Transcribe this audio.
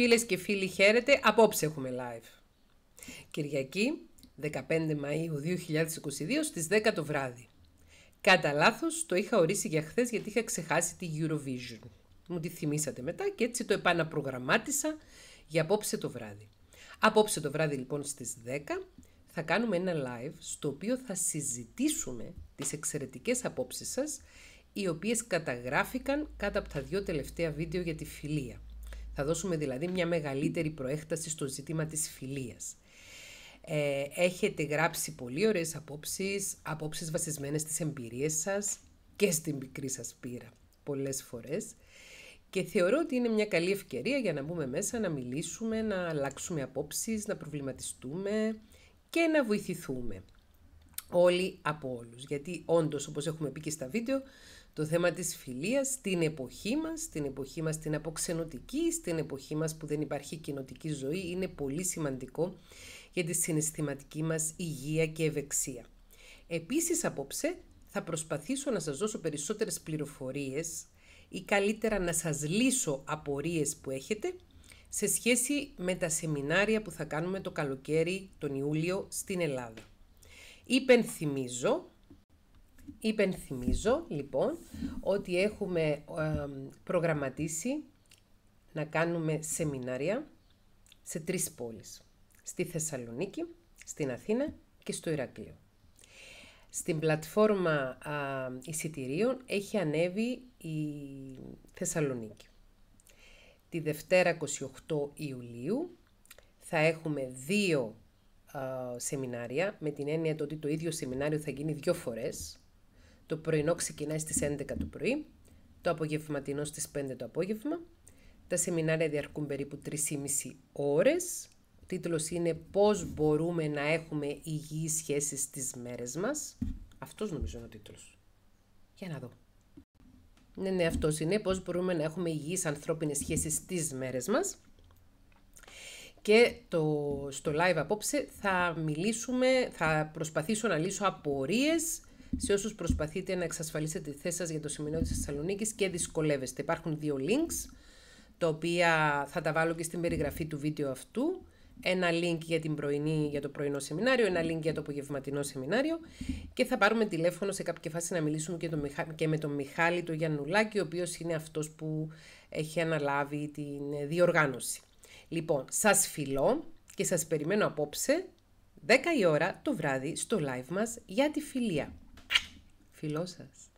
Φίλες και φίλοι χαίρετε, απόψε έχουμε live. Κυριακή, 15 Μαΐου 2022 στις 10 το βράδυ. Κατά λάθος το είχα ορίσει για χθες γιατί είχα ξεχάσει τη Eurovision. Μου τη θυμήσατε μετά και έτσι το επαναπρογραμμάτισα για απόψε το βράδυ. Απόψε το βράδυ λοιπόν στις 10 θα κάνουμε ένα live στο οποίο θα συζητήσουμε τις εξαιρετικές απόψεις σας οι οποίες καταγράφηκαν κάτω από τα δύο τελευταία βίντεο για τη φιλία. Θα δώσουμε δηλαδή μια μεγαλύτερη προέκταση στο ζήτημα της φιλίας. Ε, έχετε γράψει πολύ ωραίες απόψεις, απόψεις βασισμένες στις εμπειρίες σας και στην πικρή σας πείρα πολλές φορές. Και θεωρώ ότι είναι μια καλή ευκαιρία για να μπούμε μέσα, να μιλήσουμε, να αλλάξουμε απόψεις, να προβληματιστούμε και να βοηθηθούμε όλοι από όλους. Γιατί όντως, όπως έχουμε πει και στα βίντεο, το θέμα της φιλίας στην εποχή μας, στην εποχή μας την αποξενωτική, στην εποχή μας που δεν υπάρχει κοινοτική ζωή, είναι πολύ σημαντικό για τη συναισθηματική μας υγεία και ευεξία. Επίσης απόψε θα προσπαθήσω να σας δώσω περισσότερες πληροφορίες ή καλύτερα να σας λύσω απορίες που έχετε σε σχέση με τα σεμινάρια που θα κάνουμε το καλοκαίρι τον Ιούλιο στην Ελλάδα. Υπενθυμίζω, υπενθυμίζω λοιπόν ότι έχουμε προγραμματίσει να κάνουμε σεμινάρια σε τρεις πόλεις. Στη Θεσσαλονίκη, στην Αθήνα και στο Ηρακλείο. Στην πλατφόρμα α, εισιτηρίων έχει ανέβει η Θεσσαλονίκη. Τη Δευτέρα 28 Ιουλίου θα έχουμε δύο σεμινάρια, με την έννοια ότι το ίδιο σεμινάριο θα γίνει δύο φορές. Το πρωινό ξεκινάει στις 11 το πρωί, το απογευματινό στις 5 το απόγευμα. Τα σεμινάρια διαρκούν περίπου 3,5 ώρες. Ο τίτλος είναι «Πώς μπορούμε να έχουμε υγιείς σχέσεις στις μέρες μας». Αυτός νομίζω είναι ο τίτλος. Για να δω. Ναι, ναι, αυτός είναι «Πώς μπορούμε να έχουμε υγιείς ανθρώπινες σχέσεις στις μέρες μας». Και το, στο live απόψε θα μιλήσουμε, θα προσπαθήσω να λύσω απορίες σε όσους προσπαθείτε να εξασφαλίσετε τη θέση σας για το σημερινό της Θεσσαλονίκης και δυσκολεύεστε. Υπάρχουν δύο links, τα οποία θα τα βάλω και στην περιγραφή του βίντεο αυτού. Ένα link για, την πρωινή, για το πρωινό σεμινάριο, ένα link για το απογευματινό σεμινάριο και θα πάρουμε τηλέφωνο σε κάποια φάση να μιλήσουμε και, το, και με τον Μιχάλη τον Γιαννουλάκη, ο οποίος είναι αυτός που έχει αναλάβει την διοργάνωση. Λοιπόν, σας φιλώ και σας περιμένω απόψε 10 η ώρα το βράδυ στο live μας για τη φιλία. Φιλώ σας.